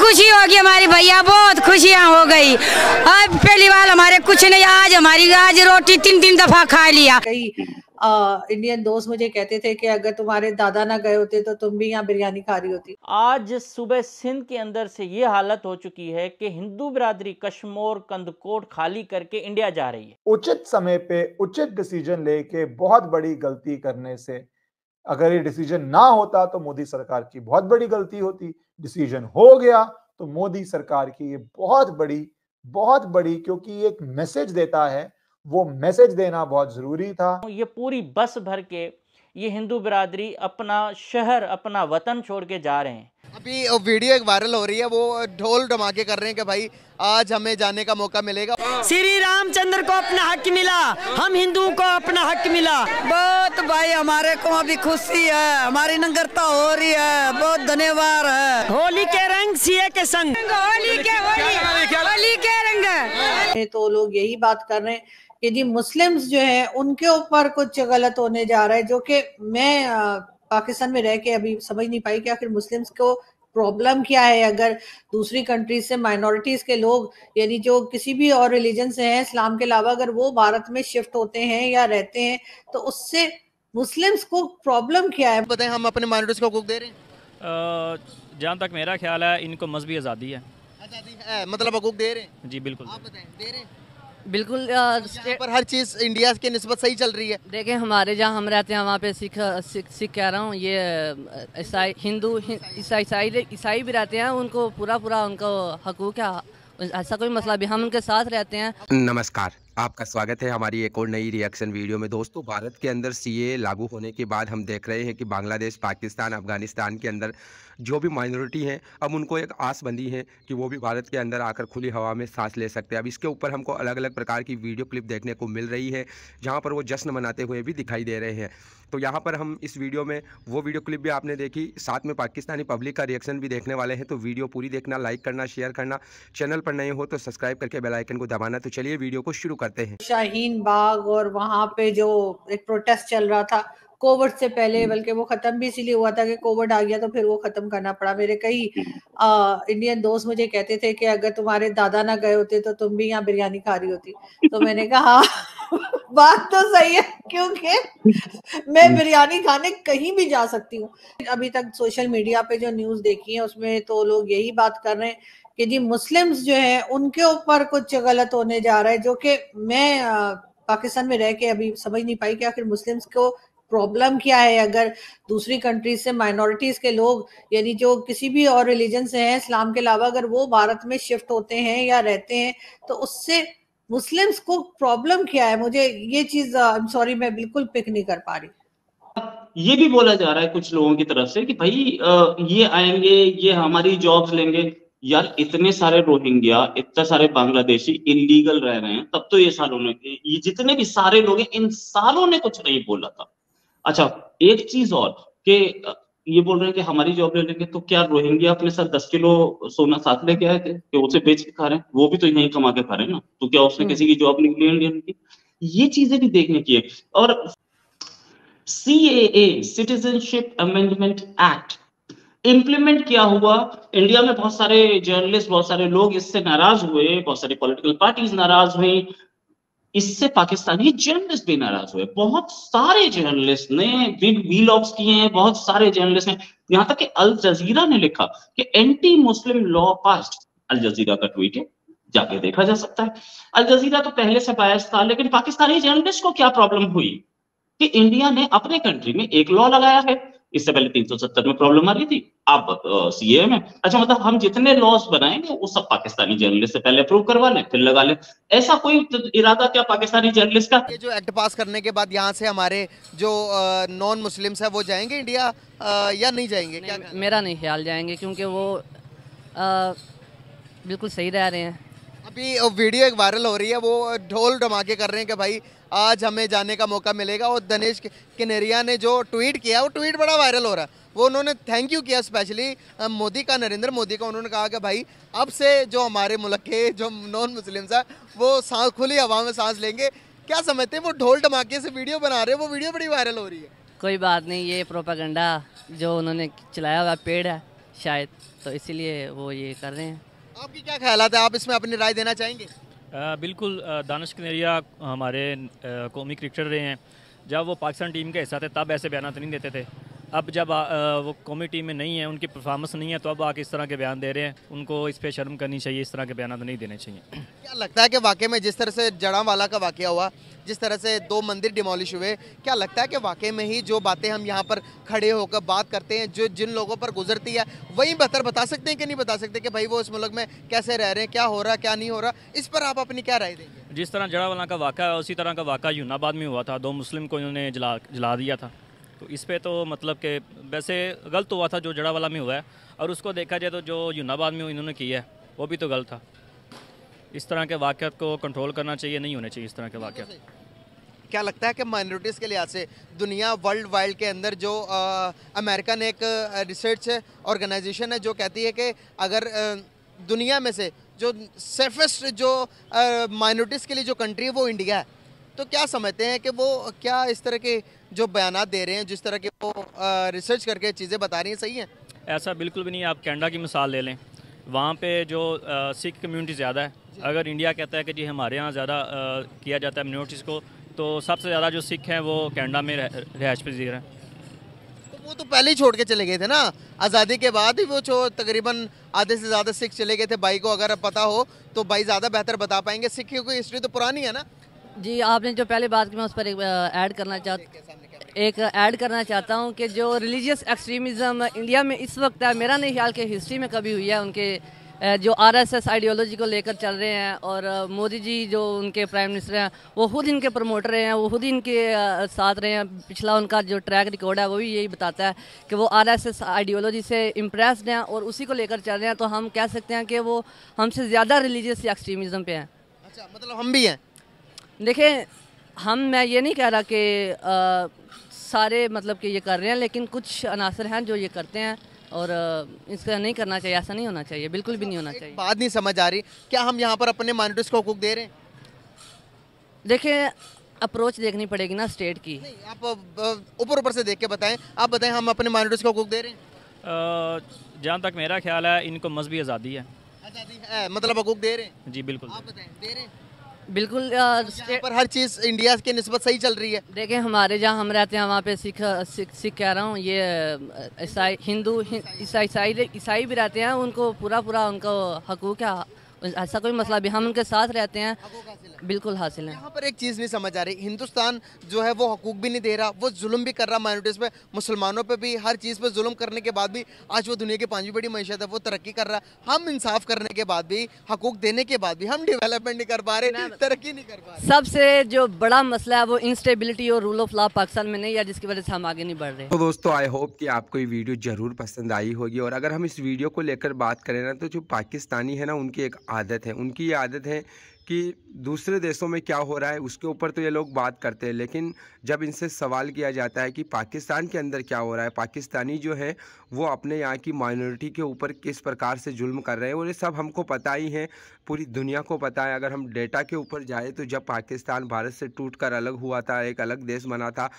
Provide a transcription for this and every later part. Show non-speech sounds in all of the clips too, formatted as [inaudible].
खुशी होगी हमारी भैया बहुत खुशियाँ हो गई अब पहली बार हमारे कुछ नहीं आज हमारी आज रोटी तीन तीन दफा खा लिया आ, इंडियन दोस्त मुझे कहते थे कि अगर तुम्हारे दादा ना गए होते तो तुम भी यहाँ बिरयानी खा रही होती आज सुबह सिंध के अंदर से ये हालत हो चुकी है कि हिंदू बिरादरी कश्मोर कंदकोट खाली करके इंडिया जा रही है उचित समय पे उचित डिसीजन लेके बहुत बड़ी गलती करने से अगर ये डिसीजन ना होता तो मोदी सरकार की बहुत बड़ी गलती होती डिसीजन हो गया तो मोदी सरकार की ये बहुत बड़ी बहुत बड़ी क्योंकि एक मैसेज देता है वो मैसेज देना बहुत जरूरी था ये पूरी बस भर के ये हिंदू बिरादरी अपना शहर अपना वतन छोड़ के जा रहे हैं अभी वीडियो एक वायरल हो रही है वो ढोल धमाके कर रहे हैं कि भाई आज हमें जाने का मौका मिलेगा श्री रामचंद्र को अपना हक मिला हम हिंदुओं को अपना हक मिला बहुत भाई हमारे को अभी खुशी है हमारी नंगरता हो रही है बहुत धन्यवाद है होली के रंग सीए के संग होली के होली होली के रंग तो लोग यही बात कर रहे हैं कि जी मुस्लिम्स जो है उनके ऊपर कुछ गलत होने जा रहा है जो कि मैं पाकिस्तान में रह के अभी समझ नहीं पाई कि आखिर मुस्लिम्स को प्रॉब्लम क्या है अगर दूसरी कंट्रीज से माइनॉरिटीज के लोग यानी जो किसी भी और रिलीजन से हैं इस्लाम के अलावा अगर वो भारत में शिफ्ट होते हैं या रहते हैं तो उससे मुस्लिम्स को प्रॉब्लम क्या है बताएं हम अपने माइनॉरिटीज को हकूक दे रहे हैं जहाँ तक मेरा ख्याल है इनको मजहबी आज़ादी है आज़ादी है मतलब हकूक दे रहे हैं जी बिल्कुल आप बताएं दे रहे हैं बिल्कुल पर हर चीज़ इंडिया के नस्बत सही चल रही है देखें हमारे जहाँ हम रहते हैं वहाँ पे सिख सिख कह रहा हूँ ये ईसाई हिंदू ईसाई ईसाई ईसाई भी रहते हैं उनको पूरा पूरा उनको हकूक है ऐसा कोई मसला भी हम उनके साथ रहते हैं नमस्कार आपका स्वागत है हमारी एक और नई रिएक्शन वीडियो में दोस्तों भारत के अंदर सीए लागू होने के बाद हम देख रहे हैं कि बांग्लादेश पाकिस्तान अफगानिस्तान के अंदर जो भी माइनॉरिटी हैं अब उनको एक आस बंदी है कि वो भी भारत के अंदर आकर खुली हवा में सांस ले सकते हैं अब इसके ऊपर हमको अलग अलग प्रकार की वीडियो क्लिप देखने को मिल रही है जहाँ पर वो जश्न मनाते हुए भी दिखाई दे रहे हैं तो यहाँ पर हम इस वीडियो में वो वीडियो क्लिप भी आपने देखी साथ में पाकिस्तानी पब्लिक का रिएक्शन भी देखने वाले हैं तो वीडियो पूरी देखना लाइक करना शेयर करना चैनल पर नए हो तो सब्सक्राइब करके बेलाइकन को दबाना तो चलिए वीडियो को शुरू करते हैं शाहीन बाग और वहाँ पे जो एक प्रोटेस्ट चल रहा था कोविड से पहले हम्म। बल्कि वो खत्म भी इसीलिए हुआ था कि कोविड आ गया तो फिर वो खत्म करना पड़ा मेरे कई इंडियन हम्म। दोस्त मुझे कहते थे कि अगर तुम्हारे दादा ना गए होते तो तुम भी यहाँ बिरयानी खा रही होती तो मैंने कहा हाँ, [laughs] बात तो सही है क्योंकि मैं हम्म। बिरयानी खाने कहीं भी जा सकती हूँ अभी तक सोशल मीडिया पे जो न्यूज देखी है उसमें तो लोग यही बात कर रहे हैं कि जी मुस्लिम्स जो है उनके ऊपर कुछ गलत होने जा रहा है जो कि मैं पाकिस्तान में रह के अभी समझ नहीं पाई कि आखिर मुस्लिम्स को प्रॉब्लम क्या है अगर दूसरी कंट्रीज से माइनॉरिटीज़ के लोग यानी जो किसी भी और रिलीजन से हैं इस्लाम के अलावा अगर वो भारत में शिफ्ट होते हैं या रहते हैं तो उससे मुस्लिम्स को प्रॉब्लम क्या है मुझे ये चीज़ सॉरी मैं बिल्कुल पिक नहीं कर पा रही ये भी बोला जा रहा है कुछ लोगों की तरफ से कि भाई ये आएंगे ये हमारी जॉब्स लेंगे यार इतने सारे रोहिंग्या इतने सारे बांग्लादेशी इलीगल रह रहे हैं तब तो ये सालों ने ये जितने भी सारे लोग हैं इन सालों ने कुछ नहीं बोला था अच्छा एक चीज और कि ये बोल रहे हैं कि हमारी जॉब ले लेंगे तो क्या रोहिंग्या अपने साथ दस किलो सोना साथ लेके आए थे कि उसे बेच के खा रहे हैं वो भी तो यहीं कमा के खा रहे हैं ना तो क्या उसने हम्म। किसी की जॉब निकली इंडियन की ये चीजें भी देखने की है और C A citizenship amendment act implement किया हुआ इंडिया में बहुत सारे जर्नलिस्ट बहुत सारे लोग इससे नाराज हुए बहुत सारी पॉलिटिकल पार्टीज नाराज हुई इससे पाकिस्तानी जर्नलिस्ट भी नाराज हुए बहुत सारे जर्नलिस्ट ने बिग वीलॉग्स किए हैं बहुत सारे जर्नलिस्ट ने यहां तक कि अल जजीरा ने लिखा कि anti Muslim law passed Al Jazeera का ट्वीट है जाके देखा जा सकता है अल जजीरा तो पहले से बायस था लेकिन पाकिस्तानी जर्नलिस्ट को क्या प्रॉब्लम हुई कि इंडिया ने अपने कंट्री में एक लॉ लगाया है इससे पहले 370 में प्रॉब्लम आ रही थी आप सीए में अच्छा मतलब हम जितने लॉस बनाएंगे वो सब पाकिस्तानी जर्नलिस्ट से पहले अप्रूव करवा लें फिर लगा लें ऐसा कोई तो इरादा क्या पाकिस्तानी जर्नलिस्ट का ये जो एक्ट पास करने के बाद यहाँ से हमारे जो नॉन मुस्लिम्स है वो जाएंगे इंडिया आ, या नहीं जाएंगे नहीं, क्या मेरा नहीं ख्याल जाएंगे क्योंकि वो आ, बिल्कुल सही रह रहे हैं अभी वीडियो एक वायरल हो रही है वो ढोल डमाके कर रहे हैं कि भाई आज हमें जाने का मौका मिलेगा और दनेश किनेरिया ने जो ट्वीट किया वो ट्वीट बड़ा वायरल हो रहा है वो उन्होंने थैंक यू किया स्पेशली मोदी का नरेंद्र मोदी का उन्होंने कहा कि भाई अब से जो हमारे मुल्क के जो नॉन मुस्लिम्स हैं वो सांस खुली हवा में सांस लेंगे क्या समझते हैं वो ढोल ढमाके से वीडियो बना रहे हैं वो वीडियो बड़ी वायरल हो रही है कोई बात नहीं ये प्रोपागंडा जो उन्होंने चलाया हुआ पेड़ है शायद तो इसीलिए वो ये कर रहे हैं आपकी क्या ख्याल है आप इसमें अपनी राय देना चाहेंगे बिल्कुल दानिश कनेरिया हमारे कौमी क्रिकेटर रहे हैं जब वो पाकिस्तान टीम के हिस्सा थे तब ऐसे बयान नहीं देते थे अब जब आ, वो कौमी टीम में नहीं है उनकी परफॉर्मेंस नहीं है तो अब आके इस तरह के बयान दे रहे हैं उनको इस पर शर्म करनी चाहिए इस तरह के बयान तो नहीं देने चाहिए क्या लगता है कि वाकई में जिस तरह से जड़ा वाला का वाक़ हुआ जिस तरह से दो मंदिर डिमोलिश हुए क्या लगता है कि वाकई में ही जो बातें हम यहाँ पर खड़े होकर बात करते हैं जो जिन लोगों पर गुजरती है वही बेहतर बता सकते हैं कि नहीं बता सकते कि भाई वो इस मुल्क में कैसे रह रहे हैं क्या हो रहा क्या नहीं हो रहा इस पर आप अपनी क्या राय देंगे जिस तरह जड़ावाला का वाक़ा है उसी तरह का वाक़ा यूनाबाद में हुआ था दो मुस्लिम को इन्होंने जला जला दिया था तो इस पर तो मतलब के वैसे गलत हुआ था जो जड़ावाला में हुआ है और उसको देखा जाए तो जो यूनाबाद में इन्होंने किया है वो भी तो गलत था इस तरह के वाक़ को कंट्रोल करना चाहिए नहीं होने चाहिए इस तरह के वाक़ क्या लगता है कि माइनॉरिटीज़ के लिहाज से दुनिया वर्ल्ड वाइड के अंदर जो आ, अमेरिकन एक रिसर्च ऑर्गेनाइजेशन है जो कहती है कि अगर दुनिया में से जो सेफेस्ट जो माइनॉरिटीज़ के लिए जो कंट्री है वो इंडिया है तो क्या समझते हैं कि वो क्या इस तरह के जो बयान दे रहे हैं जिस तरह के वो रिसर्च करके चीज़ें बता रही हैं सही हैं ऐसा बिल्कुल भी नहीं आप कैनेडा की मिसाल ले लें वहाँ पे जो सिख कम्युनिटी ज़्यादा है अगर इंडिया कहता है कि जी हमारे यहाँ ज़्यादा किया जाता है मिनोरिटीज़ को तो सबसे ज़्यादा जो सिख हैं वो कैनेडा में रह, रिहाइश पजीर हैं तो वो तो पहले ही छोड़ के चले गए थे ना आज़ादी के बाद ही वो जो तकरीबन आधे से ज़्यादा सिख चले गए थे भाई को अगर पता हो तो भाई ज़्यादा बेहतर बता पाएंगे सिखों की हिस्ट्री तो पुरानी है ना जी आपने जो पहले बात की मैं उस पर एक ऐड करना चाहता एक ऐड करना चाहता हूँ कि जो रिलीजियस एक्सट्रीमिज़म इंडिया में इस वक्त है मेरा नहीं ख्याल कि हिस्ट्री में कभी हुई है उनके जो आरएसएस आइडियोलॉजी को लेकर चल रहे हैं और मोदी जी जो उनके प्राइम मिनिस्टर हैं वो खुद इनके प्रमोटर रहे हैं वो खुद इनके साथ रहे हैं पिछला उनका जो ट्रैक रिकॉर्ड है वो भी यही बताता है कि वो आरएसएस आइडियोलॉजी से इम्प्रेस्ड हैं और उसी को लेकर चल रहे हैं तो हम कह सकते हैं कि वो हमसे ज़्यादा रिलीजियस एक्सट्रीमिज़म पे हैं अच्छा मतलब हम भी हैं देखें हम मैं ये नहीं कह रहा कि सारे मतलब कि ये कर रहे हैं लेकिन कुछ अनासर हैं जो ये करते हैं और इसका नहीं करना चाहिए ऐसा नहीं होना चाहिए बिल्कुल भी नहीं होना चाहिए बात नहीं समझ आ रही क्या हम यहाँ पर अपने माइनॉरिटीज़ को हकूक दे रहे हैं देखिए अप्रोच देखनी पड़ेगी ना स्टेट की आप ऊपर ऊपर से देख के बताएं आप बताएं हम अपने माइनॉरिटीज़ को हकूक दे रहे हैं जहाँ तक मेरा ख्याल है इनको मजहबी आज़ादी है आज़ादी है मतलब हकूक दे रहे हैं जी बिल्कुल आप बताएं दे रहे हैं बिल्कुल पर हर चीज़ इंडिया के नस्बत सही चल रही है देखें हमारे जहाँ हम रहते हैं वहाँ पे सिख सिख सिख कह रहा हूँ ये ईसाई हिंदू ईसाई ईसाई भी रहते हैं उनको पूरा पूरा उनको हकूक है ऐसा कोई मसला भी हम उनके साथ रहते हैं बिल्कुल हासिल है यहाँ पर एक चीज़ नहीं समझ आ रही हिंदुस्तान जो है वो हकूक भी नहीं दे रहा वो जुल्म भी कर रहा माइनॉरिटीज़ पे मुसलमानों पे भी हर चीज़ पे जुल्म करने के बाद भी आज वो दुनिया की पांचवी बड़ी मीशत है वो तरक्की कर रहा है हम इंसाफ करने के बाद भी हकूक देने के बाद भी हम डेवलपमेंट नहीं कर पा रहे तरक्की नहीं कर पा रहे सबसे जो बड़ा मसला है वो इंस्टेबिलिटी और रूल ऑफ लॉ पाकिस्तान में नहीं है जिसकी वजह से हम आगे नहीं बढ़ रहे तो दोस्तों आई होप कि आपको ये वीडियो जरूर पसंद आई होगी और अगर हम इस वीडियो को लेकर बात करें ना तो जो पाकिस्तानी है ना उनकी एक आदत है उनकी ये आदत है कि दूसरे देशों में क्या हो रहा है उसके ऊपर तो ये लोग बात करते हैं लेकिन जब इनसे सवाल किया जाता है कि पाकिस्तान के अंदर क्या हो रहा है पाकिस्तानी जो है वो अपने यहाँ की माइनॉरिटी के ऊपर किस प्रकार से जुल्म कर रहे हैं और ये सब हमको पता ही है पूरी दुनिया को पता है अगर हम डेटा के ऊपर जाए तो जब पाकिस्तान भारत से टूट कर अलग हुआ था एक अलग देश बना था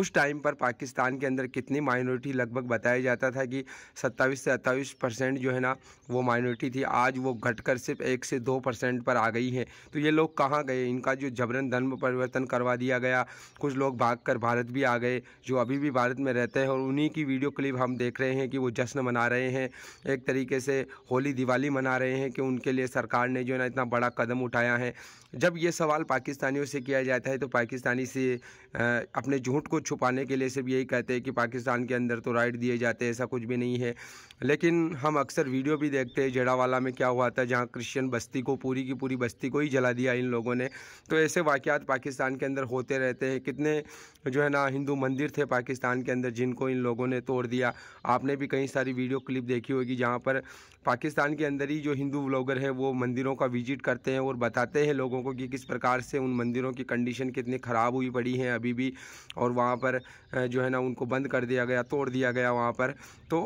उस टाइम पर पाकिस्तान के अंदर कितनी माइनॉरिटी लगभग बताया जाता था कि सत्ताईस से अट्ठाईस परसेंट जो है ना वो माइनॉरिटी थी आज वो घटकर सिर्फ एक से दो परसेंट पर आ गई है तो ये लोग कहाँ गए इनका जो जबरन धर्म परिवर्तन करवा दिया गया कुछ लोग भाग कर भारत भी आ गए जो अभी भी भारत में रहते हैं और उन्हीं की वीडियो क्लिप हम देख रहे हैं कि वो जश्न मना रहे हैं एक तरीके से होली दिवाली मना रहे हैं कि उनके लिए सरकार ने जो है ना इतना बड़ा कदम उठाया है जब ये सवाल पाकिस्तानियों से किया जाता है तो पाकिस्तानी से अपने झूठ को छुपाने के लिए सिर्फ यही कहते हैं कि पाकिस्तान के अंदर तो राइट दिए जाते हैं ऐसा कुछ भी नहीं है लेकिन हम अक्सर वीडियो भी देखते हैं जड़ावाला में क्या हुआ था जहाँ क्रिश्चियन बस्ती को पूरी की पूरी बस्ती को को ही जला दिया इन लोगों ने तो ऐसे वाक़ात पाकिस्तान के अंदर होते रहते हैं कितने जो है ना हिंदू मंदिर थे पाकिस्तान के अंदर जिनको इन लोगों ने तोड़ दिया आपने भी कई सारी वीडियो क्लिप देखी होगी जहाँ पर पाकिस्तान के अंदर ही जो हिंदू ब्लॉगर हैं वो मंदिरों का विजिट करते हैं और बताते हैं लोगों को कि किस प्रकार से उन मंदिरों की कंडीशन कितनी ख़राब हुई पड़ी है अभी भी और वहाँ पर जो है ना उनको बंद कर दिया गया तोड़ दिया गया वहाँ पर तो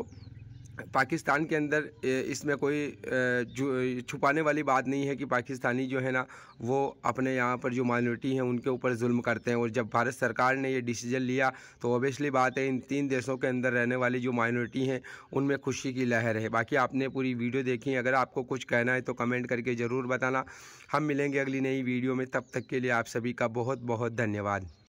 पाकिस्तान के अंदर इसमें कोई छुपाने वाली बात नहीं है कि पाकिस्तानी जो है ना वो अपने यहाँ पर जो माइनॉरिटी हैं उनके ऊपर जुल्म करते हैं और जब भारत सरकार ने ये डिसीजन लिया तो ओबियसली बात है इन तीन देशों के अंदर रहने वाली जो माइनॉरिटी हैं उनमें खुशी की लहर है बाकी आपने पूरी वीडियो देखी अगर आपको कुछ कहना है तो कमेंट करके ज़रूर बताना हम मिलेंगे अगली नई वीडियो में तब तक के लिए आप सभी का बहुत बहुत धन्यवाद